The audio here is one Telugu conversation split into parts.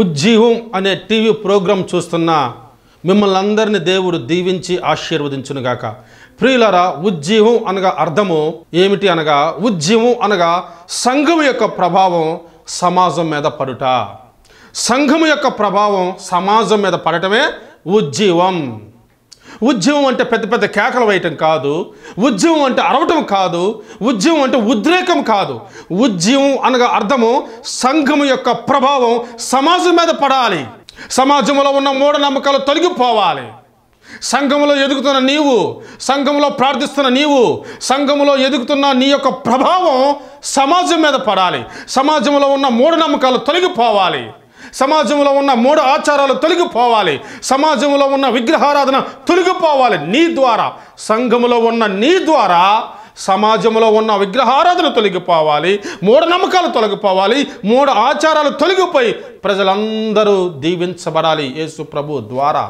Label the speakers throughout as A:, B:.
A: ఉజ్జీవం అనే టీవీ ప్రోగ్రాం చూస్తున్న మిమ్మల్ని అందరినీ దేవుడు దీవించి ఆశీర్వదించునుగాక ప్రియులరా ఉజ్జీవం అనగా అర్థము ఏమిటి అనగా ఉజ్జీవం అనగా సంఘం యొక్క ప్రభావం సమాజం మీద పడుట సంఘం యొక్క ప్రభావం సమాజం మీద పడటమే ఉజ్జీవం ఉద్యమం అంటే పెద్ద పెద్ద కేకలు వేయటం కాదు ఉద్యమం అంటే అరవటం కాదు ఉద్యమం అంటే ఉద్రేకం కాదు ఉద్యమం అనగా అర్థము సంఘం యొక్క ప్రభావం సమాజం మీద పడాలి సమాజంలో ఉన్న మూఢనమ్మకాలు తొలగిపోవాలి సంఘంలో ఎదుగుతున్న నీవు సంఘంలో ప్రార్థిస్తున్న నీవు సంఘంలో ఎదుగుతున్న నీ యొక్క ప్రభావం సమాజం మీద పడాలి సమాజంలో ఉన్న మూఢనమ్మకాలు తొలగిపోవాలి సమాజంలో ఉన్న మూడు ఆచారాలు తొలగిపోవాలి సమాజంలో ఉన్న విగ్రహారాధన తొలగిపోవాలి నీ ద్వారా సంఘములో ఉన్న నీ ద్వారా సమాజంలో ఉన్న విగ్రహారాధన తొలగిపోవాలి మూఢనమ్మకాలు తొలగిపోవాలి మూడు ఆచారాలు తొలగిపోయి ప్రజలందరూ దీవించబడాలి యేసు ప్రభు ద్వారా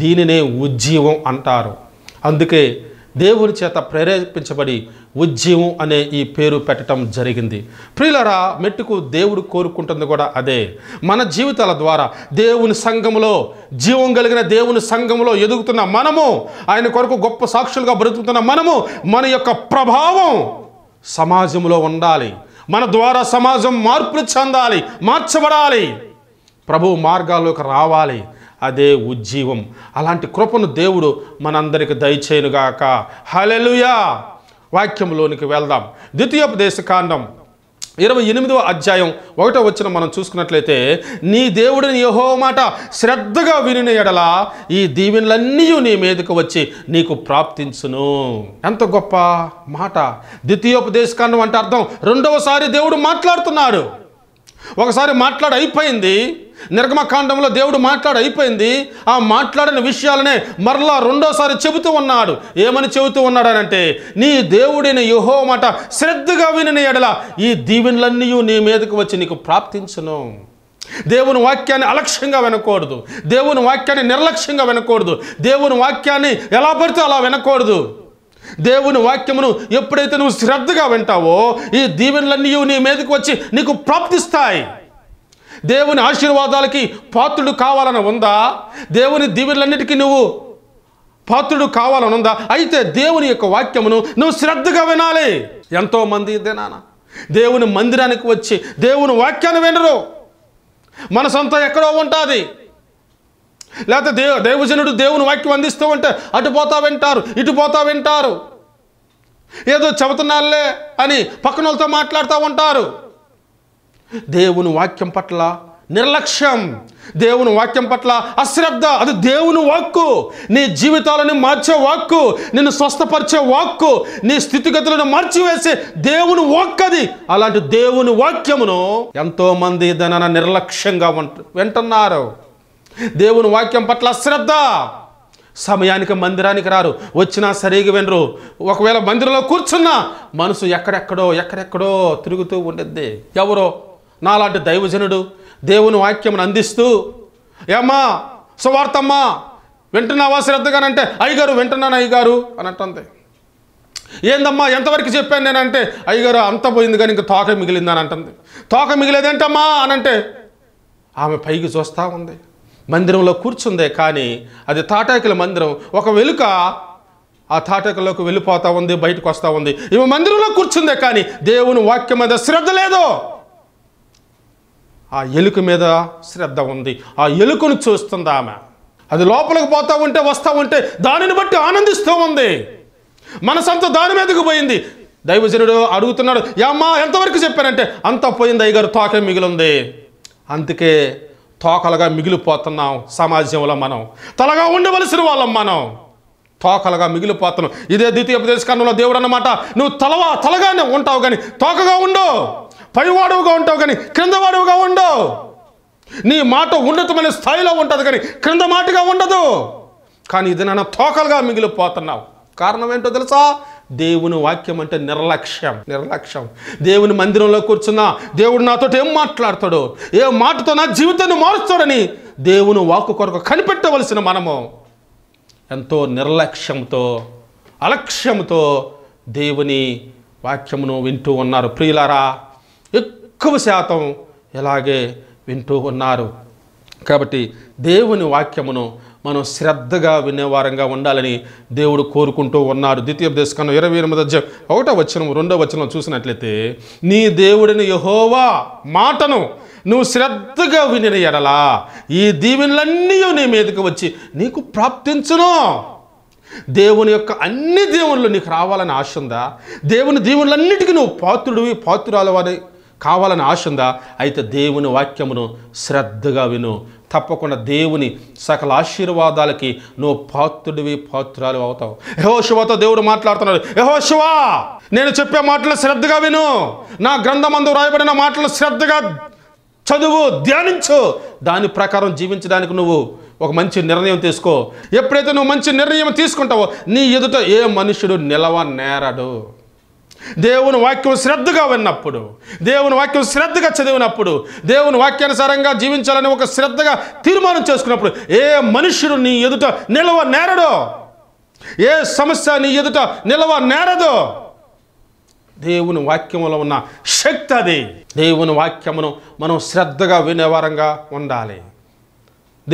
A: దీనినే ఉజ్జీవం అంటారు అందుకే దేవుని చేత ప్రేరేపించబడి ఉజ్జీవం అనే ఈ పేరు పెట్టడం జరిగింది ప్రియులరా మెట్టుకు దేవుడు కోరుకుంటుంది కూడా అదే మన జీవితాల ద్వారా దేవుని సంఘంలో జీవం కలిగిన దేవుని సంఘంలో ఎదుగుతున్న మనము ఆయన కొరకు గొప్ప సాక్షులుగా బ్రతుకుతున్న మనము మన యొక్క ప్రభావం సమాజంలో ఉండాలి మన ద్వారా సమాజం మార్పులు చెందాలి మార్చబడాలి ప్రభు మార్గాల్లోకి రావాలి అదే ఉజ్జీవం అలాంటి కృపను దేవుడు మనందరికి దయచేయునుగాక హలెలుయా వాక్యంలోనికి వెళ్దాం ద్వితీయోపదేశ కాండం ఇరవై ఎనిమిదవ అధ్యాయం ఒకటో వచ్చిన మనం చూసుకున్నట్లయితే నీ దేవుడిని యహో మాట శ్రద్ధగా వినిన ఎడలా ఈ దీవెనలన్నీ నీ మీదకు వచ్చి నీకు ప్రాప్తించును ఎంత గొప్ప మాట ద్వితీయోపదేశకాండం అంటే అర్థం రెండవసారి దేవుడు మాట్లాడుతున్నాడు ఒకసారి మాట్లాడ అయిపోయింది నిర్గమకాండంలో దేవుడు మాట్లాడు అయిపోయింది ఆ మాట్లాడిన విషయాలనే మరలా రెండోసారి చెబుతూ ఉన్నాడు ఏమని చెబుతూ ఉన్నాడనంటే నీ దేవుడిని యుహో మాట శ్రద్ధగా విని ఎడల ఈ దీవెనలన్నీ నీ మీదకు వచ్చి నీకు ప్రాప్తించను దేవుని వాక్యాన్ని అలక్ష్యంగా వినకూడదు దేవుని వాక్యాన్ని నిర్లక్ష్యంగా వినకూడదు దేవుని వాక్యాన్ని ఎలా పడితే అలా వినకూడదు దేవుని వాక్యమును ఎప్పుడైతే నువ్వు శ్రద్ధగా వింటావో ఈ దీవెనలన్నీ నీ మీదకు వచ్చి నీకు ప్రాప్తిస్తాయి దేవుని ఆశీర్వాదాలకి పాత్రుడు కావాలని ఉందా దేవుని దీవులన్నిటికీ నువ్వు పాత్రుడు కావాలని ఉందా అయితే దేవుని యొక్క వాక్యమును నువ్వు శ్రద్ధగా వినాలి ఎంతోమంది ఇదే నాన్న దేవుని మందిరానికి వచ్చి దేవుని వాక్యాన్ని వినరు మన సొంత ఎక్కడో ఉంటుంది లేకపోతే దేవ దేవజనుడు దేవుని వాక్యం అందిస్తూ ఉంటే అటు పోతా వింటారు ఇటు పోతా వింటారు ఏదో చెబుతున్నాళ్ళే అని పక్కన వాళ్ళతో మాట్లాడుతూ ఉంటారు దేవుని వాక్యం పట్ల నిర్లక్ష్యం దేవుని వాక్యం పట్ల అశ్రద్ధ అది దేవుని వాక్కు నీ జీవితాలను మార్చే వాక్కు నిన్ను స్వస్థపరిచే వాక్కు నీ స్థితిగతులను మార్చివేసే దేవుని వాక్ అది అలాంటి దేవుని వాక్యమును ఎంతోమంది దాన నిర్లక్ష్యంగా వింటున్నారు దేవుని వాక్యం పట్ల అశ్రద్ధ సమయానికి మందిరానికి రారు వచ్చినా సరిగా వినరు ఒకవేళ మందిరంలో కూర్చున్నా మనసు ఎక్కడెక్కడో ఎక్కడెక్కడో తిరుగుతూ ఉండిద్ది ఎవరో నాలాంటి దైవజనుడు దేవుని వాక్యమును అందిస్తూ ఏమ్మా సువార్తమ్మా వింటున్నావా శ్రద్ధగానంటే అయ్యగారు వింటున్నాను అయ్యగారు అని ఏందమ్మా ఎంతవరకు చెప్పాను నేనంటే అయ్యగారు అంత పోయింది కానీ ఇంక తోక అని అంటుంది తోక మిగిలేదేంటమ్మా అనంటే ఆమె పైకి చూస్తూ ఉంది మందిరంలో కూర్చుందే కానీ అది తాటాకుల మందిరం ఒక వెలుక ఆ తాటాకులోకి వెళ్ళిపోతూ ఉంది బయటకు వస్తూ ఉంది ఇవి మందిరంలో కూర్చుందే కానీ దేవుని వాక్యం మీద శ్రద్ధ లేదో ఆ ఎలుక మీద శ్రద్ధ ఉంది ఆ ఎలుకను చూస్తుంది ఆమె అది లోపలికి పోతూ ఉంటే వస్తూ ఉంటే దానిని బట్టి ఆనందిస్తూ ఉంది మనసంతా దాని మీదకి పోయింది దైవజనుడు అడుగుతున్నాడు యమ్మా ఎంతవరకు చెప్పానంటే అంతా పోయింది అయ్యగారు తోకే మిగిలింది అందుకే తోకలుగా మిగిలిపోతున్నాం సమాజంలో మనం తలగా ఉండవలసిన వాళ్ళం మనం తోకలుగా మిగిలిపోతున్నాం ఇదే ద్వితీయ ప్రదేశ దేవుడు అన్నమాట నువ్వు తలవా తలగానే ఉంటావు కానీ తోకగా ఉండవు పైవాడువుగా ఉంటావు కానీ క్రిందవాడువుగా ఉండవు నీ మాట ఉన్నతమైన స్థాయిలో ఉంటుంది కానీ క్రింద మాటగా ఉండదు కానీ ఇది నన్ను తోకలుగా మిగిలిపోతున్నావు కారణం ఏంటో తెలుసా దేవుని వాక్యం అంటే నిర్లక్ష్యం నిర్లక్ష్యం దేవుని మందిరంలో కూర్చున్నా దేవుడు నాతో ఏం మాట్లాడతాడు ఏ మాటతో నా జీవితాన్ని మారుస్తాడని దేవుని వాక్కు కొరకు కనిపెట్టవలసిన మనము ఎంతో నిర్లక్ష్యంతో అలక్ష్యంతో దేవుని వాక్యమును వింటూ ఉన్నారు ప్రియులారా ఎక్కువ శాతం ఇలాగే వింటూ ఉన్నారు కాబట్టి దేవుని వాక్యమును మనం శ్రద్ధగా వినేవారంగా ఉండాలని దేవుడు కోరుకుంటూ ఉన్నారు ద్వితీయ ద్వితీయోపదేశకం ఇరవై ఎనిమిది అధ్యయం ఒకటో వచనం రెండో వచనం చూసినట్లయితే నీ దేవుడిని యహోవా మాటను నువ్వు శ్రద్ధగా వినిన ఎడలా ఈ దీవెనలన్నీ నీ మీదకి వచ్చి నీకు ప్రాప్తించును దేవుని యొక్క అన్ని దేవుళ్ళు నీకు రావాలని ఆశ ఉందా దేవుని దీవులన్నిటికీ నువ్వు పాత్రుడివి పాత్రురాలవని కావాలని ఆశ ఉందా అయితే దేవుని వాక్యమును శ్రద్ధగా విను తప్పకుండా దేవుని సకల ఆశీర్వాదాలకి నువ్వు పాత్రుడివి పాత్రాలు అవుతావు యహో శివతో దేవుడు మాట్లాడుతున్నాడు యహో శివ నేను చెప్పే మాటలు శ్రద్ధగా విను నా గ్రంథమందు రాయబడిన మాటలు శ్రద్ధగా చదువు ధ్యానించు దాని ప్రకారం జీవించడానికి నువ్వు ఒక మంచి నిర్ణయం తీసుకో ఎప్పుడైతే నువ్వు మంచి నిర్ణయం తీసుకుంటావో నీ ఎదుట ఏ మనుషుడు నిలవ నేరడు దేవుని వాక్యం శ్రద్ధగా విన్నప్పుడు దేవుని వాక్యం శ్రద్ధగా చదివినప్పుడు దేవుని వాక్యానుసారంగా జీవించాలని ఒక శ్రద్ధగా తీర్మానం చేసుకున్నప్పుడు ఏ మనుషుడు నీ ఎదుట నిలవ నేరడో ఏ సమస్య నీ ఎదుట నిలవ నేరదో దేవుని వాక్యంలో ఉన్న శక్తి అది దేవుని వాక్యమును మనం శ్రద్ధగా వినేవారంగా ఉండాలి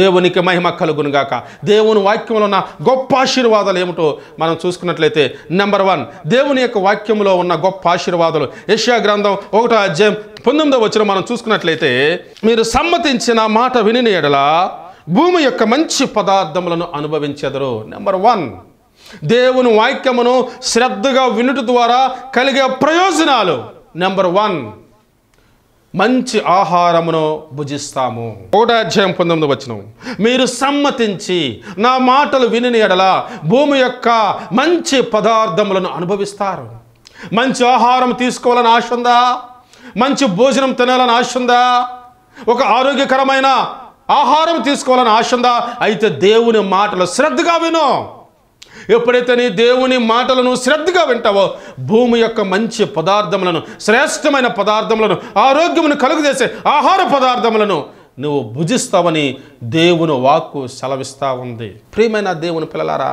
A: దేవునికి మహిమ కలుగునుగాక దేవుని వాక్యంలో ఉన్న గొప్ప ఆశీర్వాదాలు ఏమిటో మనం చూసుకున్నట్లయితే నెంబర్ వన్ దేవుని యొక్క వాక్యంలో ఉన్న గొప్ప ఆశీర్వాదాలు యష్యా గ్రంథం ఒకటో అధ్యాయం పంతొమ్మిదో వచ్చిన మనం చూసుకున్నట్లయితే మీరు సమ్మతించిన మాట విని ఎడలా భూమి యొక్క మంచి పదార్థములను అనుభవించెదరు నెంబర్ వన్ దేవుని వాక్యమును శ్రద్ధగా వినుట ద్వారా కలిగే ప్రయోజనాలు నెంబర్ వన్ మంచి ఆహారమును భుజిస్తాము ఒకటాధ్యాయం పంతొమ్మిది వచ్చిన మీరు సమ్మతించి నా మాటలు విని ఎడల భూమి యొక్క మంచి పదార్థములను అనుభవిస్తారు మంచి ఆహారం తీసుకోవాలని ఆశ ఉందా మంచి భోజనం తినాలని ఆశ ఉందా ఒక ఆరోగ్యకరమైన ఆహారం తీసుకోవాలని ఆశ ఉందా అయితే దేవుని మాటలు శ్రద్ధగా విను ఎప్పుడైతే నీ దేవుని మాటలను శ్రద్ధగా వింటావో భూమి యొక్క మంచి పదార్థములను శ్రేష్టమైన పదార్థములను ఆరోగ్యమును కలుగజేసే ఆహార పదార్థములను నువ్వు భుజిస్తావని దేవుని వాక్కు సెలవిస్తూ ఉంది ప్రియమైన దేవుని పిల్లలారా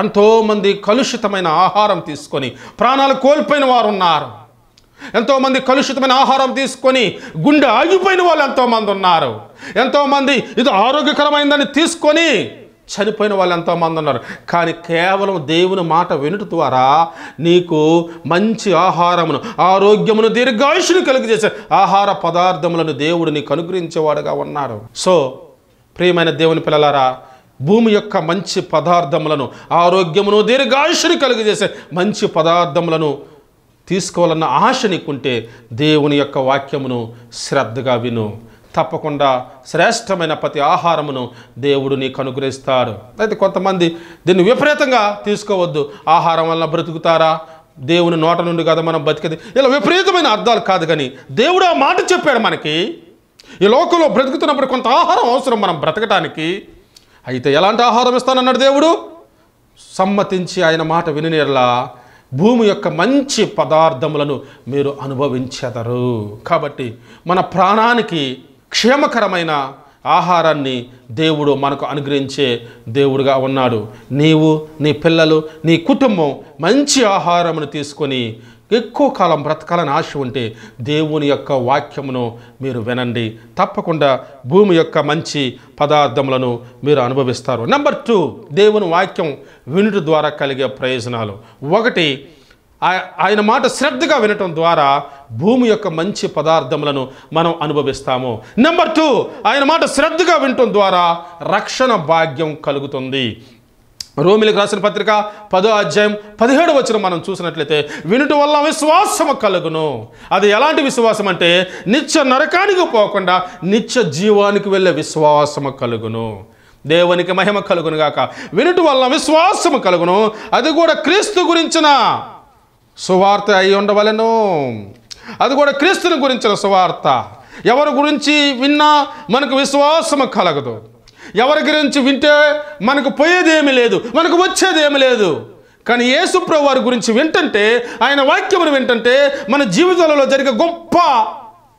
A: ఎంతోమంది కలుషితమైన ఆహారం తీసుకొని ప్రాణాలు కోల్పోయిన వారు ఉన్నారు ఎంతోమంది కలుషితమైన ఆహారం తీసుకొని గుండె ఆగిపోయిన వాళ్ళు ఎంతోమంది ఉన్నారు ఎంతోమంది ఇది ఆరోగ్యకరమైందని తీసుకొని చనిపోయిన వాళ్ళు ఎంతోమంది ఉన్నారు కానీ కేవలం దేవుని మాట వినుట ద్వారా నీకు మంచి ఆహారమును ఆరోగ్యమును దీర్ఘాయుషును కలుగజేసే ఆహార పదార్థములను దేవుడు నీకు అనుగ్రహించేవాడుగా ఉన్నారు సో ప్రియమైన దేవుని పిల్లలారా భూమి యొక్క మంచి పదార్థములను ఆరోగ్యమును దీర్ఘాయుషుని కలుగజేసే మంచి పదార్థములను తీసుకోవాలన్న ఆశ నీకుంటే దేవుని యొక్క వాక్యమును శ్రద్ధగా విను తప్పకుండా శ్రేష్టమైన ప్రతి ఆహారమును దేవుడు నీకు అనుగ్రహిస్తారు అయితే కొంతమంది దీన్ని విపరీతంగా తీసుకోవద్దు ఆహారం వల్ల బ్రతుకుతారా దేవుని నోట నుండి కదా మనం బతికేది ఇలా విపరీతమైన అర్థాలు కాదు కానీ దేవుడు ఆ మాట చెప్పాడు మనకి ఈ లోకంలో బ్రతుకుతున్నప్పుడు కొంత ఆహారం అవసరం మనం బ్రతకటానికి అయితే ఎలాంటి ఆహారం ఇస్తానన్నాడు దేవుడు సమ్మతించి ఆయన మాట వినినేలా భూమి యొక్క మంచి పదార్థములను మీరు అనుభవించెదరు కాబట్టి మన ప్రాణానికి క్షేమకరమైన ఆహారాన్ని దేవుడు మనకు అనుగ్రహించే దేవుడుగా ఉన్నాడు నీవు నీ పిల్లలు నీ కుటుంబం మంచి ఆహారమును తీసుకొని ఎక్కువ కాలం బ్రతకాలని ఆశ ఉంటే దేవుని యొక్క వాక్యమును మీరు వినండి తప్పకుండా భూమి యొక్క మంచి పదార్థములను మీరు అనుభవిస్తారు నెంబర్ టూ దేవుని వాక్యం వినుట ద్వారా కలిగే ప్రయోజనాలు ఒకటి ఆయన మాట శ్రద్ధగా వినటం ద్వారా భూమి యొక్క మంచి పదార్థములను మనం అనుభవిస్తాము నెంబర్ టూ ఆయన మాట శ్రద్ధగా వినటం ద్వారా రక్షణ భాగ్యం కలుగుతుంది రోమిలకు రాసిన పత్రిక పదో అధ్యాయం పదిహేడు వచ్చిన మనం చూసినట్లయితే వినుట వల్ల విశ్వాసము కలుగును అది ఎలాంటి విశ్వాసం అంటే నిత్య నరకానికి పోకుండా నిత్య జీవానికి వెళ్ళే విశ్వాసము కలుగును దేవునికి మహిమ కలుగును గాక వినుట వల్ల విశ్వాసము కలుగును అది కూడా క్రీస్తు గురించిన సువార్త అయి ఉండవలను అది కూడా క్రీస్తుని గురించిన సువార్త ఎవరి గురించి విన్నా మనకు విశ్వాసం కలగదు ఎవరి గురించి వింటే మనకు పోయేదేమి లేదు మనకు వచ్చేదేమి లేదు కానీ యేసుప్రభు వారి గురించి వింటంటే ఆయన వాక్యమును వింటంటే మన జీవితాలలో జరిగే గొప్ప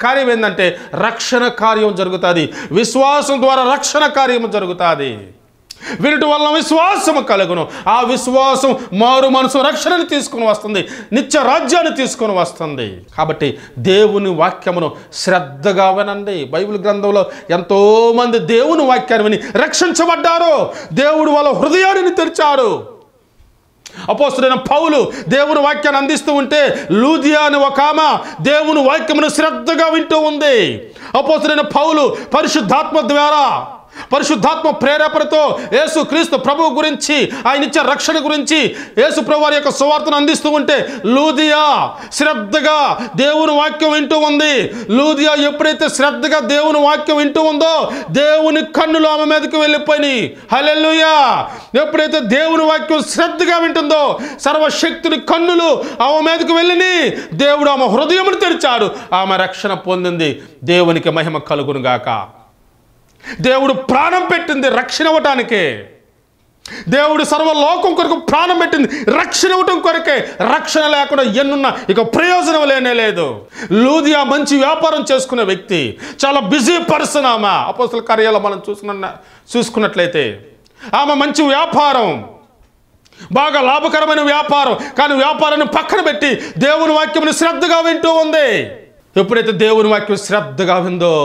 A: కార్యం ఏంటంటే రక్షణ కార్యం జరుగుతుంది విశ్వాసం ద్వారా రక్షణ కార్యం జరుగుతుంది వినుటి వల్ల విశ్వాసము కలుగును ఆ విశ్వాసం మారు మనసు రక్షణను తీసుకుని వస్తుంది నిత్య రాజ్యాన్ని తీసుకుని వస్తుంది కాబట్టి దేవుని వాక్యమును శ్రద్ధగా వినండి బైబిల్ గ్రంథంలో ఎంతోమంది దేవుని వాక్యాన్ని విని రక్షించబడ్డారు దేవుడు వాళ్ళ హృదయాన్ని తెరిచారు అపోస్తుడైన పౌలు దేవుని వాక్యాన్ని అందిస్తూ ఉంటే లూదియా అని ఒక ఆమె దేవుని వాక్యమును శ్రద్ధగా వింటూ ఉంది అపోస్తుడైన పౌలు పరిశుద్ధాత్మ ద్వారా పరిశుద్ధాత్మ ప్రేరేపణతో యేసు క్రీస్తు ప్రభువు గురించి ఆయన ఇచ్చే రక్షణ గురించి యేసు ప్రభు వారి యొక్క సువార్తను అందిస్తూ ఉంటే లూదియా శ్రద్ధగా దేవుని వాక్యం వింటూ ఉంది లూదియా ఎప్పుడైతే శ్రద్ధగా దేవుని వాక్యం వింటూ ఉందో దేవుని కన్నులు ఆమె మీదకి వెళ్ళిపోయి హలెల్లుయా ఎప్పుడైతే దేవుని వాక్యం శ్రద్ధగా వింటుందో సర్వశక్తుని కన్నులు ఆమె మీదకి వెళ్ళిని దేవుడు ఆమె హృదయమును తెరిచాడు ఆమె రక్షణ పొందింది దేవునికి మహిమ కలుగునుగాక దేవుడు ప్రాణం పెట్టింది రక్షణ ఇవ్వటానికే దేవుడు సర్వలోకం కొరకు ప్రాణం పెట్టింది రక్షణ ఇవ్వటం కొరకే రక్షణ లేకుండా ఎన్నున్న ఇక ప్రయోజనం లేనే లేదు లూదియా మంచి వ్యాపారం చేసుకునే వ్యక్తి చాలా బిజీ పర్సన్ ఆమె అపోసల కార్యాలు మనం చూసుకున్న చూసుకున్నట్లయితే ఆమె మంచి వ్యాపారం బాగా లాభకరమైన వ్యాపారం కానీ వ్యాపారాన్ని పక్కన పెట్టి దేవుని వాక్యం శ్రద్ధగా వింటూ ఉంది ఎప్పుడైతే దేవుని వాక్యం శ్రద్ధగా విందో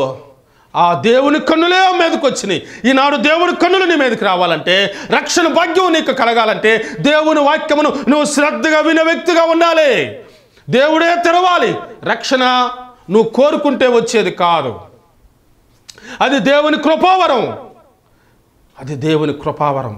A: ఆ దేవుని కన్నులే మీదకి వచ్చినాయి ఈనాడు దేవుని కన్నులు నీ మీదకి రావాలంటే రక్షణ భాగ్యం నీకు కలగాలంటే దేవుని వాక్యమును నువ్వు శ్రద్ధగా విన వ్యక్తిగా ఉండాలి దేవుడే తెరవాలి రక్షణ నువ్వు కోరుకుంటే వచ్చేది కాదు అది దేవుని కృపావరం అది దేవుని కృపావరం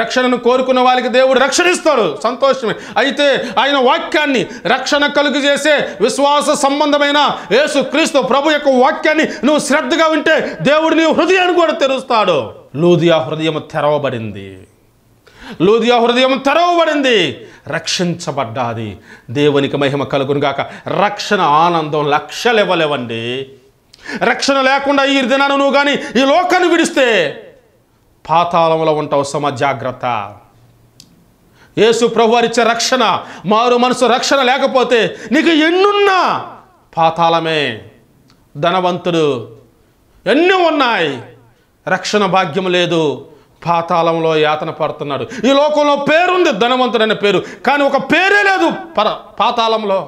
A: రక్షణను కోరుకున్న వాళ్ళకి దేవుడు రక్షణిస్తాడు సంతోషమే అయితే ఆయన వాక్యాన్ని రక్షణ కలుగు చేసే విశ్వాస సంబంధమైన యేసు క్రీస్తు ప్రభు యొక్క వాక్యాన్ని నువ్వు శ్రద్ధగా ఉంటే దేవుడు నీ హృదయాన్ని కూడా తెరుస్తాడు లూదియా హృదయం తెరవబడింది లూదియా హృదయం తెరవబడింది రక్షించబడ్డాది దేవునికి మహిమ కాక రక్షణ ఆనందం ఇవ్వలేవండి రక్షణ లేకుండా ఈ దినాను నువ్వు కానీ ఈ లోకాన్ని విడిస్తే పాతాళంలో ఉంటావు సమ జాగ్రత్త యేసు ప్రభువారిచ్చే రక్షణ మారు మనసు రక్షణ లేకపోతే నీకు ఎన్నున్నా పాతాళమే ధనవంతుడు ఎన్ని ఉన్నాయి రక్షణ భాగ్యం లేదు పాతాళంలో యాతన పడుతున్నాడు ఈ లోకంలో పేరుంది ధనవంతుడు అనే పేరు కానీ ఒక పేరే లేదు పర పాతాళంలో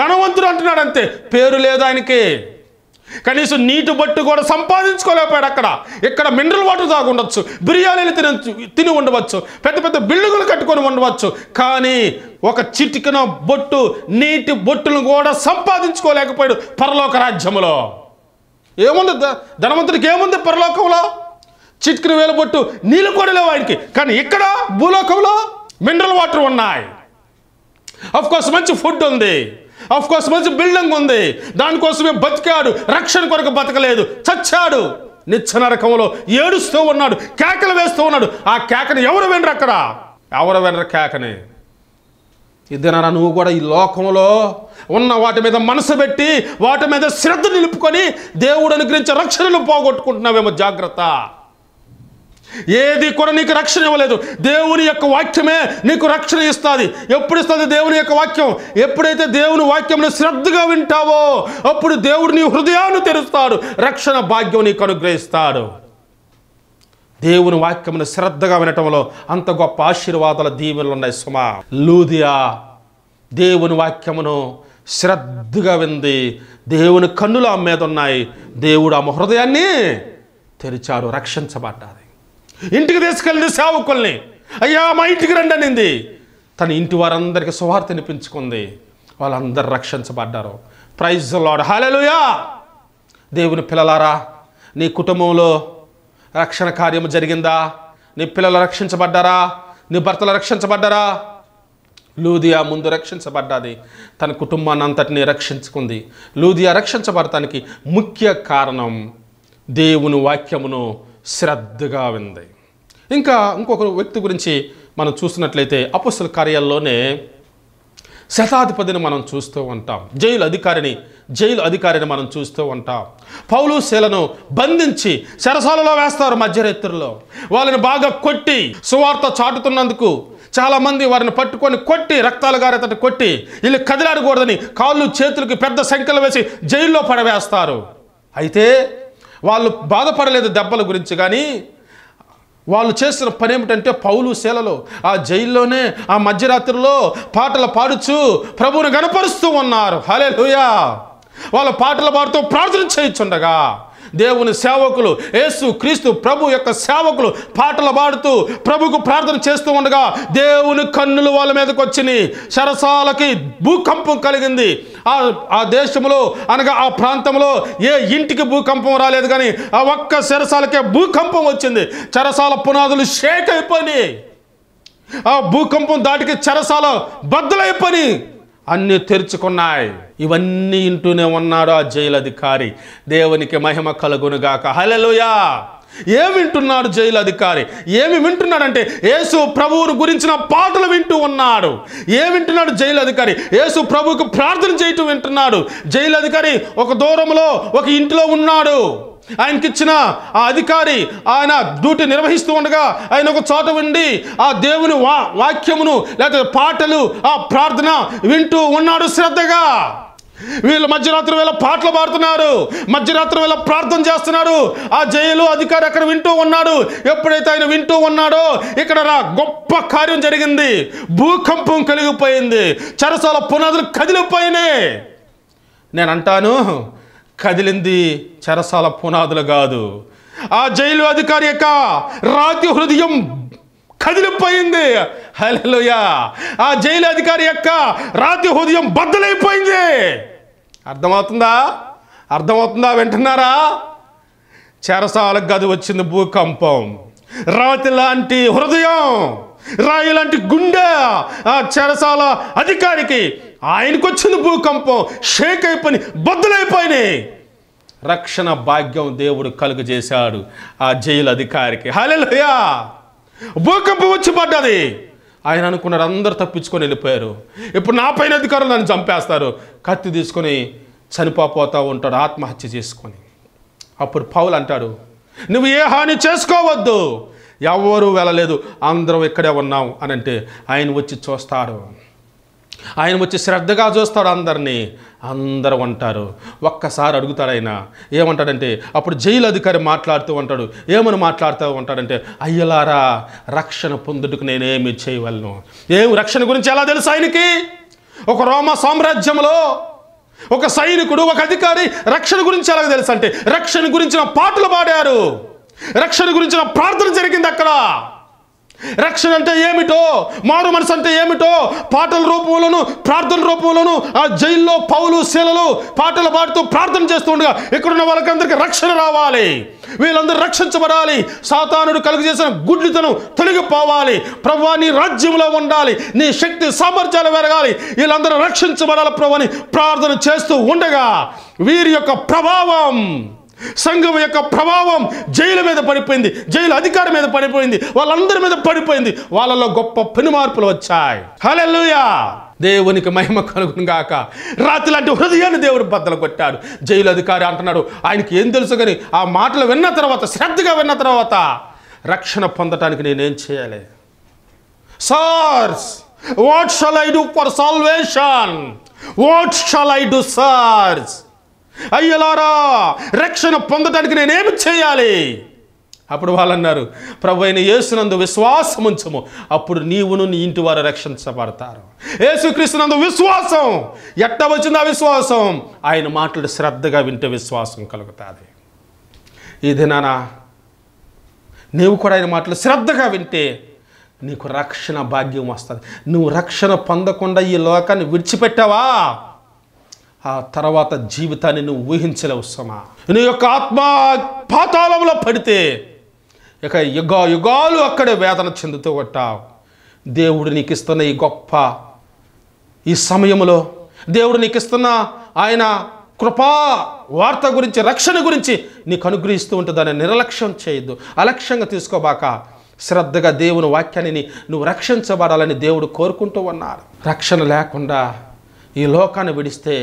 A: ధనవంతుడు అంటున్నాడు అంతే పేరు లేదు ఆయనకి కనీసం నీటి బట్టు కూడా సంపాదించుకోలేకపోయాడు అక్కడ ఇక్కడ మినరల్ వాటర్ తాగు ఉండొచ్చు బిర్యానీలు తిన తిని ఉండవచ్చు పెద్ద పెద్ద బిల్డింగులు కట్టుకొని ఉండవచ్చు కానీ ఒక చిటికిన బొట్టు నీటి బొట్టును కూడా సంపాదించుకోలేకపోయాడు పరలోక రాజ్యములో ఏముంది ధనవంతుడికి ఏముంది పరలోకంలో చిటికిన వేల బొట్టు నీళ్ళు కూడా లేవు ఆయనకి కానీ ఇక్కడ భూలోకంలో మినరల్ వాటర్ ఉన్నాయి ఆఫ్కోర్స్ మంచి ఫుడ్ ఉంది ఆఫ్ కోర్స్ మంచి బిల్డింగ్ ఉంది దానికోసమే బతికాడు రక్షణ కొరకు బతకలేదు చచ్చాడు నిచ్చనరకంలో ఏడుస్తూ ఉన్నాడు కేకలు వేస్తూ ఉన్నాడు ఆ కేకని ఎవరు వినరు అక్కడ ఎవరు వినరు కేకని ఇద్దనరా నువ్వు కూడా ఈ లోకంలో ఉన్న వాటి మీద మనసు పెట్టి వాటి మీద శ్రద్ధ నిలుపుకొని దేవుడు అనుగ్రహించే రక్షణను పోగొట్టుకుంటున్నావేమో జాగ్రత్త ఏది కూడా నీకు రక్షణ ఇవ్వలేదు దేవుని యొక్క వాక్యమే నీకు రక్షణ ఇస్తుంది ఎప్పుడు ఇస్తుంది దేవుని యొక్క వాక్యం ఎప్పుడైతే దేవుని వాక్యం శ్రద్ధగా వింటావో అప్పుడు దేవుడు నీ హృదయాన్ని తెరుస్తాడు రక్షణ భాగ్యం నీకు అనుగ్రహిస్తాడు దేవుని వాక్యమును శ్రద్ధగా వినటంలో అంత గొప్ప ఆశీర్వాదాల దీవెనలు ఉన్నాయి సుమా లూదియా దేవుని వాక్యమును శ్రద్ధగా వింది దేవుని కన్నులు ఆమె మీద ఉన్నాయి దేవుడు ఆమె హృదయాన్ని తెరిచారు రక్షించబడ్డాది ఇంటికి తీసుకెళ్ళింది సేవకుల్ని అయ్యా మా ఇంటికి రండి అనింది తన ఇంటి వారందరికీ సువార్త వినిపించుకుంది వాళ్ళందరూ రక్షించబడ్డారు ప్రైజ్ లాడ్ హాలెలుయా దేవుని పిల్లలారా నీ కుటుంబంలో రక్షణ కార్యము జరిగిందా నీ పిల్లలు రక్షించబడ్డారా నీ భర్తలు రక్షించబడ్డారా లూదియా ముందు రక్షించబడ్డది తన కుటుంబాన్ని అంతటిని రక్షించుకుంది లూదియా రక్షించబడటానికి ముఖ్య కారణం దేవుని వాక్యమును శ్రద్ధగా వింది ఇంకా ఇంకొక వ్యక్తి గురించి మనం చూస్తున్నట్లయితే అపస్సుల కార్యాల్లోనే శతాధిపతిని మనం చూస్తూ ఉంటాం జైలు అధికారిని జైలు అధికారిని మనం చూస్తూ ఉంటాం పౌలు శీలను బంధించి సరసాలలో వేస్తారు మధ్యరాత్రిలో వాళ్ళని బాగా కొట్టి సువార్త చాటుతున్నందుకు చాలామంది వారిని పట్టుకొని కొట్టి రక్తాలు గారేతట కొట్టి వీళ్ళు కదిలాడకూడదని కాళ్ళు చేతులకి పెద్ద సంఖ్యలు వేసి జైల్లో పడవేస్తారు అయితే వాళ్ళు బాధపడలేదు దెబ్బల గురించి కానీ వాళ్ళు చేసిన పని ఏమిటంటే పౌలు శీలలో ఆ జైల్లోనే ఆ మధ్యరాత్రిలో పాటలు పాడుచు ప్రభువును గనపరుస్తూ ఉన్నారు హలే వాళ్ళ పాటలు పాడుతూ ప్రార్థన చేయించుండగా దేవుని సేవకులు యేసు క్రీస్తు ప్రభు యొక్క సేవకులు పాటలు పాడుతూ ప్రభుకు ప్రార్థన చేస్తూ ఉండగా దేవుని కన్నులు వాళ్ళ మీదకి వచ్చినాయి సరసాలకి భూకంపం కలిగింది ఆ ఆ దేశంలో అనగా ఆ ప్రాంతంలో ఏ ఇంటికి భూకంపం రాలేదు కానీ ఆ ఒక్క సరసాలకే భూకంపం వచ్చింది చరసాల పునాదులు షేక్ అయిపోయినాయి ఆ భూకంపం దాటికి చరసాల బద్దలైపోయి అన్నీ తెరుచుకున్నాయి ఇవన్నీ ఇంటూనే ఉన్నాడు ఆ జైలు అధికారి దేవునికి మహిమ కలుగునుగాక హలలుయా ఏమి వింటున్నాడు జైలు అధికారి ఏమి వింటున్నాడంటే యేసు ప్రభువును గురించిన పాటలు వింటూ ఉన్నాడు ఏమి వింటున్నాడు జైలు అధికారి యేసు ప్రభువుకు ప్రార్థన చేయటం వింటున్నాడు జైలు అధికారి ఒక దూరంలో ఒక ఇంటిలో ఉన్నాడు ఆయనకిచ్చిన ఆ అధికారి ఆయన డ్యూటీ నిర్వహిస్తూ ఉండగా ఆయన ఒక చోట ఉండి ఆ దేవుని వా వాక్యమును లేకపోతే పాటలు ఆ ప్రార్థన వింటూ ఉన్నాడు శ్రద్ధగా వీళ్ళు మధ్యరాత్రి వేళ పాటలు పాడుతున్నారు మధ్యరాత్రి వేళ ప్రార్థన చేస్తున్నారు ఆ జైలు అధికారి అక్కడ వింటూ ఉన్నాడు ఎప్పుడైతే ఆయన వింటూ ఉన్నాడో ఇక్కడ గొప్ప కార్యం జరిగింది భూకంపం కలిగిపోయింది చరసాల పునాదులు కదిలిపోయినాయి నేను అంటాను కదిలింది చెరసాల పునాదులు కాదు ఆ జైలు అధికారి యొక్క రాతి హృదయం కదిలిపోయింది హలోయా ఆ జైలు అధికారి యొక్క రాతి హృదయం బద్దలైపోయింది అర్థమవుతుందా అర్థమవుతుందా వింటున్నారా చెరసాల గది వచ్చింది భూకంపం రాతి లాంటి హృదయం రాయి లాంటి గుండె ఆ చెరసాల అధికారికి ఆయనకు వచ్చింది భూకంపం షేక్ అయిపోయి బద్దలైపోయినాయి రక్షణ భాగ్యం దేవుడు కలుగు చేశాడు ఆ జైలు అధికారికి హలెలుయా భూకంపం వచ్చి పడ్డది ఆయన అనుకున్నారు అందరు తప్పించుకొని వెళ్ళిపోయారు ఇప్పుడు నా పైన అధికారులు నన్ను చంపేస్తారు కత్తి తీసుకొని చనిపోతూ ఉంటాడు ఆత్మహత్య చేసుకొని అప్పుడు పౌలు అంటాడు నువ్వు ఏ హాని చేసుకోవద్దు ఎవరు వెళ్ళలేదు అందరం ఇక్కడే ఉన్నాం అని అంటే ఆయన వచ్చి చూస్తాడు ఆయన వచ్చి శ్రద్ధగా చూస్తాడు అందరినీ అందరూ అంటారు ఒక్కసారి అడుగుతాడు ఆయన ఏమంటాడంటే అప్పుడు జైలు అధికారి మాట్లాడుతూ ఉంటాడు ఏమని మాట్లాడుతూ ఉంటాడంటే అయ్యలారా రక్షణ పొందుటకు నేనేమి చేయవలను ఏం రక్షణ గురించి ఎలా తెలుసు ఆయనకి ఒక రోమ సామ్రాజ్యంలో ఒక సైనికుడు ఒక అధికారి రక్షణ గురించి ఎలా తెలుసు అంటే రక్షణ గురించిన పాటలు పాడారు రక్షణ గురించిన ప్రార్థన జరిగింది అక్కడ రక్షణ అంటే ఏమిటో మారు మనసు అంటే ఏమిటో పాటల రూపంలోను ప్రార్థన రూపంలోను ఆ జైల్లో పౌలు శీలలు పాటలు పాడుతూ ప్రార్థన చేస్తుండగా ఉన్న వాళ్ళకందరికీ రక్షణ రావాలి వీళ్ళందరూ రక్షించబడాలి సాతానుడు కలుగు చేసిన గుడ్లితనం తొలగిపోవాలి ప్రభా నీ రాజ్యంలో ఉండాలి నీ శక్తి సామర్థ్యాలు పెరగాలి వీళ్ళందరూ రక్షించబడాలి ప్రభు అని ప్రార్థన చేస్తూ ఉండగా వీరి యొక్క ప్రభావం సంఘం యొక్క ప్రభావం జైలు మీద పడిపోయింది జైలు అధికారం మీద పడిపోయింది వాళ్ళందరి మీద పడిపోయింది వాళ్ళలో గొప్ప పని మార్పులు వచ్చాయి హలెలుయా దేవునికి మహిమ కనుగునుగాక రాత్రి లాంటి హృదయాన్ని దేవుడు బద్దలు కొట్టాడు జైలు అధికారి అంటున్నాడు ఆయనకి ఏం తెలుసు కానీ ఆ మాటలు విన్న తర్వాత శ్రద్ధగా విన్న తర్వాత రక్షణ పొందటానికి నేనేం చేయాలి sirs what shall I do for salvation what shall I do sirs అయ్యలారా రక్షణ పొందటానికి నేనేమి చేయాలి అప్పుడు వాళ్ళన్నారు ప్రభు అయిన యేసునందు విశ్వాసం ఉంచము అప్పుడు నీవును నీ ఇంటి వారు రక్షించబడతారు యేసుక్రీస్తునందు విశ్వాసం ఎట్ట వచ్చింది ఆ విశ్వాసం ఆయన మాటలు శ్రద్ధగా వింటే విశ్వాసం కలుగుతుంది ఈ దినాన నీవు కూడా ఆయన మాటలు శ్రద్ధగా వింటే నీకు రక్షణ భాగ్యం వస్తుంది నువ్వు రక్షణ పొందకుండా ఈ లోకాన్ని విడిచిపెట్టావా ఆ తర్వాత జీవితాన్ని నువ్వు ఊహించలేవు సమా నీ యొక్క ఆత్మ పాతాళంలో పడితే ఇక యుగా యుగాలు అక్కడే వేదన చెందుతూ ఉంటావు దేవుడు నీకు ఇస్తున్న ఈ గొప్ప ఈ సమయంలో దేవుడు నీకు ఇస్తున్న ఆయన కృపా వార్త గురించి రక్షణ గురించి నీకు అనుగ్రహిస్తూ ఉంటుంది దాన్ని నిర్లక్ష్యం చేయొద్దు అలక్ష్యంగా తీసుకోబాక శ్రద్ధగా దేవుని వాక్యాన్ని నువ్వు రక్షించబడాలని దేవుడు కోరుకుంటూ ఉన్నారు రక్షణ లేకుండా ఈ లోకాన్ని విడిస్తే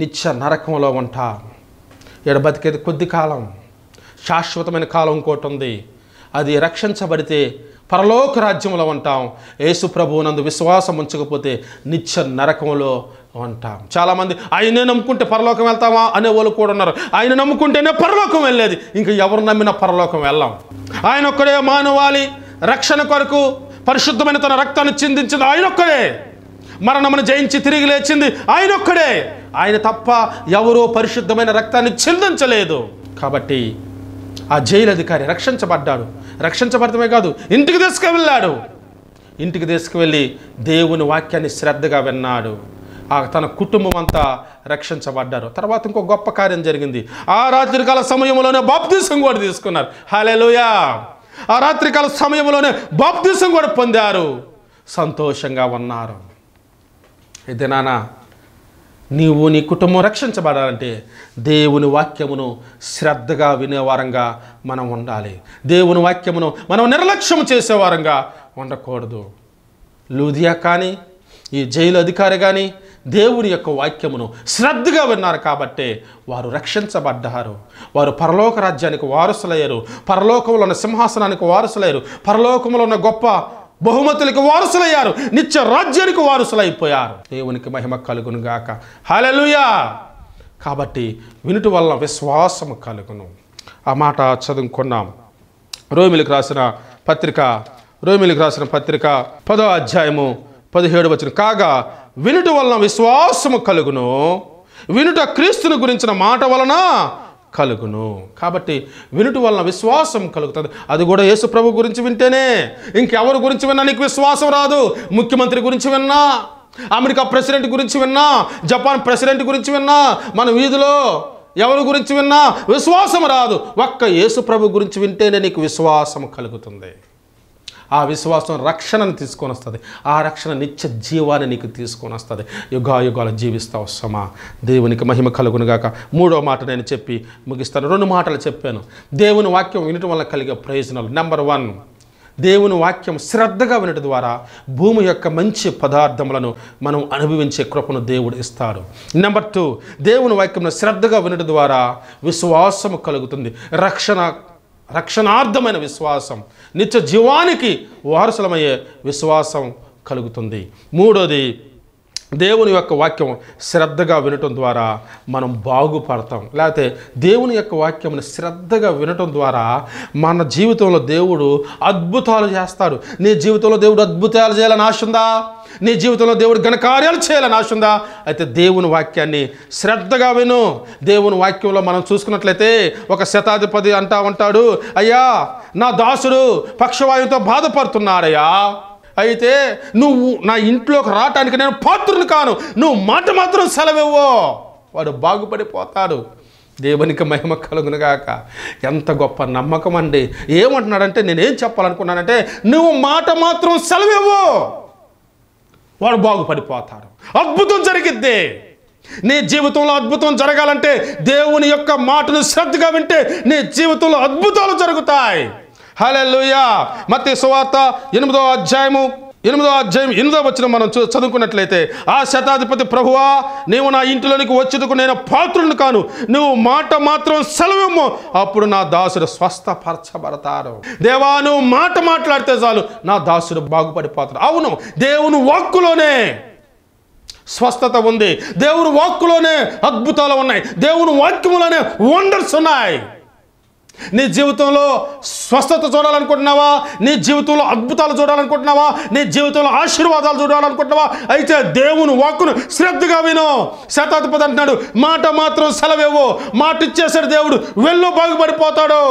A: నిత్య నరకంలో ఉంటారు ఇక్కడ బతికేది కొద్ది కాలం శాశ్వతమైన కాలం ఇంకోటి ఉంది అది రక్షించబడితే పరలోక రాజ్యంలో ఉంటాం యేసు నందు విశ్వాసం ఉంచకపోతే నిత్య నరకంలో ఉంటాం చాలామంది ఆయనే నమ్ముకుంటే పరలోకం వెళ్తామా అనే వాళ్ళు కూడా ఉన్నారు ఆయన నమ్ముకుంటేనే పరలోకం వెళ్ళేది ఇంకా ఎవరు నమ్మినా పరలోకం వెళ్ళాం ఆయన ఒక్కడే మానవాళి రక్షణ కొరకు పరిశుద్ధమైన తన రక్తాన్ని చిందించింది ఆయన ఒక్కడే మరణమును జయించి తిరిగి లేచింది ఆయన ఒక్కడే ఆయన తప్ప ఎవరో పరిశుద్ధమైన రక్తాన్ని చెల్లించలేదు కాబట్టి ఆ జైలు అధికారి రక్షించబడ్డాడు రక్షించబడటమే కాదు ఇంటికి తీసుకువెళ్ళాడు ఇంటికి తీసుకువెళ్ళి దేవుని వాక్యాన్ని శ్రద్ధగా విన్నాడు ఆ తన కుటుంబం అంతా రక్షించబడ్డారు తర్వాత ఇంకో గొప్ప కార్యం జరిగింది ఆ రాత్రికాల సమయంలోనే బాప్తీసం కూడా తీసుకున్నారు హాలేలుయా ఆ రాత్రికాల సమయంలోనే బాప్తీసం కూడా పొందారు సంతోషంగా ఉన్నారు ఇది నానా నీవు నీ కుటుంబం రక్షించబడాలంటే దేవుని వాక్యమును శ్రద్ధగా వినేవారంగా మనం ఉండాలి దేవుని వాక్యమును మనం నిర్లక్ష్యం చేసేవారంగా ఉండకూడదు లూదియా కానీ ఈ జైలు అధికారి కానీ దేవుని యొక్క వాక్యమును శ్రద్ధగా విన్నారు కాబట్టే వారు రక్షించబడ్డారు వారు పరలోక రాజ్యానికి వారసులయ్యారు పరలోకంలో ఉన్న సింహాసనానికి వారసులయ్యారు పరలోకంలో ఉన్న గొప్ప బహుమతులకు వారసులయ్యారు నిత్య రాజ్యానికి వారసులైపోయారు దేవునికి మహిమ కలుగును గాక హలలుయా కాబట్టి వినుట వల్ల విశ్వాసము కలుగును ఆ మాట చదువుకున్నాం రోమిలకు రాసిన పత్రిక రోమిలకు రాసిన పత్రిక పదో అధ్యాయము పదిహేడు వచ్చిన కాగా వినుట వలన విశ్వాసము కలుగును వినుట క్రీస్తుని గురించిన మాట వలన కలుగును కాబట్టి వినుట వలన విశ్వాసం కలుగుతుంది అది కూడా యేసు ప్రభు గురించి వింటేనే ఇంకెవరి గురించి విన్నా నీకు విశ్వాసం రాదు ముఖ్యమంత్రి గురించి విన్నా అమెరికా ప్రెసిడెంట్ గురించి విన్నా జపాన్ ప్రెసిడెంట్ గురించి విన్నా మన వీధిలో ఎవరి గురించి విన్నా విశ్వాసం రాదు ఒక్క యేసు ప్రభు గురించి వింటేనే నీకు విశ్వాసం కలుగుతుంది ఆ విశ్వాసం రక్షణను తీసుకొని వస్తుంది ఆ రక్షణ నిత్య జీవాన్ని నీకు తీసుకొని వస్తుంది యుగాయుగాలు జీవిస్తావు సమా దేవునికి మహిమ కలుగునుగాక మూడో మాట నేను చెప్పి ముగిస్తాను రెండు మాటలు చెప్పాను దేవుని వాక్యం వినటం వల్ల కలిగే ప్రయోజనాలు నెంబర్ వన్ దేవుని వాక్యం శ్రద్ధగా వినట ద్వారా భూమి యొక్క మంచి పదార్థములను మనం అనుభవించే కృపను దేవుడు ఇస్తాడు నెంబర్ టూ దేవుని వాక్యం శ్రద్ధగా వినట ద్వారా విశ్వాసము కలుగుతుంది రక్షణ రక్షణార్థమైన విశ్వాసం నిత్య జీవానికి వారసులమయ్యే విశ్వాసం కలుగుతుంది మూడోది దేవుని యొక్క వాక్యం శ్రద్ధగా వినటం ద్వారా మనం బాగుపడతాం లేకపోతే దేవుని యొక్క వాక్యంని శ్రద్ధగా వినటం ద్వారా మన జీవితంలో దేవుడు అద్భుతాలు చేస్తారు నీ జీవితంలో దేవుడు అద్భుతాలు చేయాలని ఆశ ఉందా నీ జీవితంలో దేవుడు ఘనకార్యాలు చేయాలని ఆశ ఉందా అయితే దేవుని వాక్యాన్ని శ్రద్ధగా విను దేవుని వాక్యంలో మనం చూసుకున్నట్లయితే ఒక శతాధిపతి అంటా ఉంటాడు అయ్యా నా దాసుడు పక్షవాయువుతో బాధపడుతున్నాడయ్యా అయితే నువ్వు నా ఇంట్లోకి రావటానికి నేను పాత్రుని కాను నువ్వు మాట మాత్రం సెలవివ్వో వాడు బాగుపడిపోతాడు దేవునికి మహిమ కలుగునుగాక ఎంత గొప్ప నమ్మకం అండి ఏమంటున్నాడంటే నేనేం చెప్పాలనుకున్నానంటే నువ్వు మాట మాత్రం సెలవివ్వు వాడు బాగుపడిపోతాడు అద్భుతం జరిగిద్ది నీ జీవితంలో అద్భుతం జరగాలంటే దేవుని యొక్క మాటను శ్రద్ధగా వింటే నీ జీవితంలో అద్భుతాలు జరుగుతాయి హలెల్లుయా మత్తి సువార్త ఎనిమిదో అధ్యాయము ఎనిమిదో అధ్యాయం ఎనిమిదో వచ్చిన మనం చదువుకున్నట్లయితే ఆ శతాధిపతి ప్రభువా నీవు నా ఇంటిలోనికి వచ్చేందుకు నేను పాత్రుని కాను నువ్వు మాట మాత్రం సెలవిమ్మో అప్పుడు నా దాసుడు స్వస్థపరచబడతారు దేవా నువ్వు మాట మాట్లాడితే చాలు నా దాసుడు బాగుపడిపోతాడు అవును దేవుని వాక్కులోనే స్వస్థత ఉంది దేవుని వాక్కులోనే అద్భుతాలు ఉన్నాయి దేవుని వాక్యములోనే వండర్స్ ఉన్నాయి నీ జీవితంలో స్వస్థత చూడాలనుకుంటున్నావా నీ జీవితంలో అద్భుతాలు చూడాలనుకుంటున్నావా నీ జీవితంలో ఆశీర్వాదాలు చూడాలనుకుంటున్నావా అయితే దేవుని వాక్కును శ్రద్ధగా విను శతాధిపతి అంటున్నాడు మాట మాత్రం సెలవేవో మాట ఇచ్చేసాడు దేవుడు వెళ్ళు బాగుపడిపోతాడు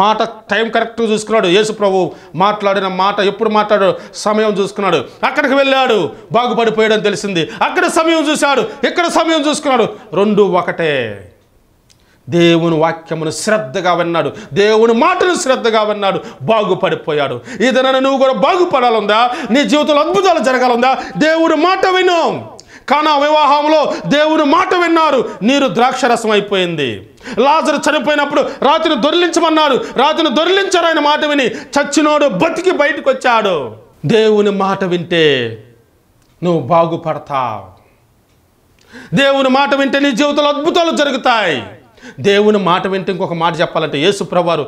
A: మాట టైం కరెక్ట్గా చూసుకున్నాడు యేసు ప్రభు మాట్లాడిన మాట ఎప్పుడు మాట్లాడో సమయం చూసుకున్నాడు అక్కడికి వెళ్ళాడు బాగుపడిపోయాడని తెలిసింది అక్కడ సమయం చూశాడు ఇక్కడ సమయం చూసుకున్నాడు రెండు ఒకటే దేవుని వాక్యమును శ్రద్ధగా విన్నాడు దేవుని మాటను శ్రద్ధగా విన్నాడు బాగుపడిపోయాడు ఏదైనా నువ్వు కూడా బాగుపడాలందా నీ జీవితంలో అద్భుతాలు జరగాలందా దేవుని మాట విను కానా వివాహంలో దేవుని మాట విన్నారు నీరు ద్రాక్షరసం అయిపోయింది లాజరు చనిపోయినప్పుడు రాత్రిని దొరిలించమన్నారు రాత్రిని దొరిలించారు ఆయన మాట విని చచ్చినోడు బతికి బయటకు వచ్చాడు దేవుని మాట వింటే నువ్వు బాగుపడతావు దేవుని మాట వింటే నీ జీవితంలో అద్భుతాలు జరుగుతాయి దేవుని మాట వింటే ఇంకొక మాట చెప్పాలంటే యేసుప్రవారు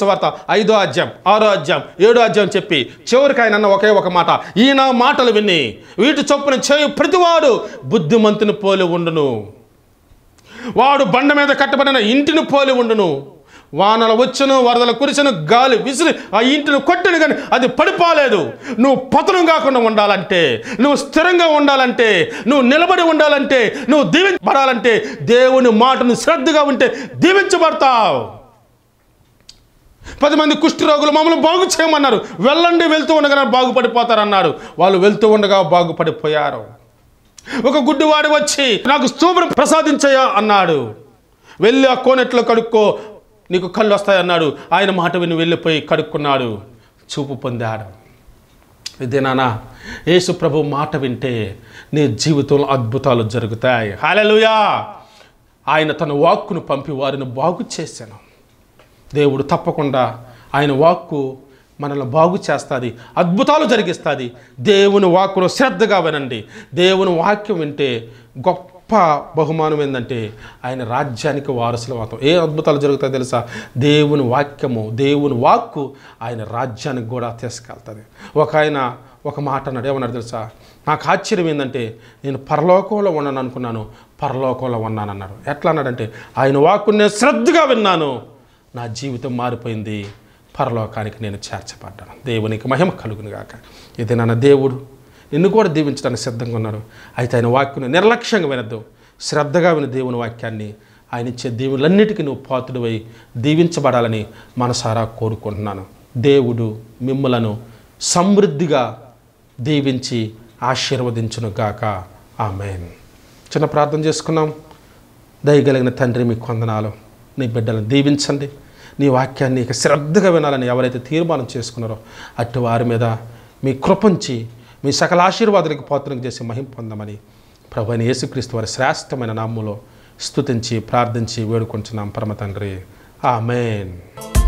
A: సువార్త ఐదో అధ్యాయం ఆరో అధ్యాయం ఏడో అధ్యాయం చెప్పి చివరికి ఆయన అన్న ఒకే ఒక మాట ఈయన మాటలు విని వీటి చొప్పున చేయు ప్రతివాడు బుద్ధిమంతుని పోలి ఉండును వాడు బండ మీద కట్టబడిన ఇంటిని పోలి ఉండును వానలు వచ్చును వరదలు కురిసను గాలి విసిరి ఆ ఇంటిని కొట్టను కానీ అది పడిపోలేదు నువ్వు పతనం కాకుండా ఉండాలంటే నువ్వు స్థిరంగా ఉండాలంటే నువ్వు నిలబడి ఉండాలంటే నువ్వు దీవించబడాలంటే దేవుని మాటను శ్రద్ధగా ఉంటే దీవించబడతావు పది మంది కుష్ఠరోగులు మమ్మల్ని బాగు చేయమన్నారు వెళ్ళండి వెళ్తూ ఉండగా బాగుపడిపోతారన్నారు వాళ్ళు వెళ్తూ ఉండగా బాగుపడిపోయారు ఒక గుడ్డివాడు వచ్చి నాకు స్థూపం ప్రసాదించయా అన్నాడు వెళ్ళి ఆ కోనెట్లో కడుక్కో నీకు కళ్ళు వస్తాయన్నాడు ఆయన మాట విని వెళ్ళిపోయి కడుక్కున్నాడు చూపు పొందాడు ఇదే నాన్న యేసు ప్రభు మాట వింటే నీ జీవితంలో అద్భుతాలు జరుగుతాయి హాలలుయా ఆయన తన వాక్కును పంపి వారిని బాగు చేశాను దేవుడు తప్పకుండా ఆయన వాక్కు మనల్ని బాగు చేస్తుంది అద్భుతాలు జరిగిస్తుంది దేవుని వాక్కును శ్రద్ధగా వినండి దేవుని వాక్యం వింటే గొప్ప గొప్ప బహుమానం ఏంటంటే ఆయన రాజ్యానికి వారసులు మాత్రం ఏ అద్భుతాలు జరుగుతాయో తెలుసా దేవుని వాక్యము దేవుని వాక్కు ఆయన రాజ్యానికి కూడా తీసుకెళ్తుంది ఒక ఆయన ఒక మాట అన్నాడు ఏమన్నాడు తెలుసా నాకు ఆశ్చర్యం ఏంటంటే నేను పరలోకంలో ఉన్నాను అనుకున్నాను పరలోకంలో ఉన్నాను అన్నాడు ఎట్లా అన్నాడంటే ఆయన వాక్కు నేను శ్రద్ధగా విన్నాను నా జీవితం మారిపోయింది పరలోకానికి నేను చేర్చబడ్డాను దేవునికి మహిమ కలుగునిగాక ఇది నన్న దేవుడు నిన్ను కూడా దీవించడానికి సిద్ధంగా ఉన్నారు అయితే ఆయన వాక్యం నిర్లక్ష్యంగా వినద్దు శ్రద్ధగా విన దేవుని వాక్యాన్ని ఆయన ఇచ్చే దేవులన్నిటికీ నువ్వు పాత్రుడివై దీవించబడాలని మనసారా కోరుకుంటున్నాను దేవుడు మిమ్మలను సమృద్ధిగా దీవించి గాక ఆమెన్ చిన్న ప్రార్థన చేసుకున్నాం దయగలిగిన తండ్రి మీకు వందనాలు నీ బిడ్డలను దీవించండి నీ వాక్యాన్ని శ్రద్ధగా వినాలని ఎవరైతే తీర్మానం చేసుకున్నారో అట్టి వారి మీద మీ కృపంచి మీ సకల ఆశీర్వాదాలకు పాత్రకు చేసి మహిం పొందమని ప్రభు అని యేసుక్రీస్తు వారి శ్రేష్టమైన నామ్ములో స్థుతించి ప్రార్థించి వేడుకుంటున్నాం పరమతండ్రి ఆ ఆమెన్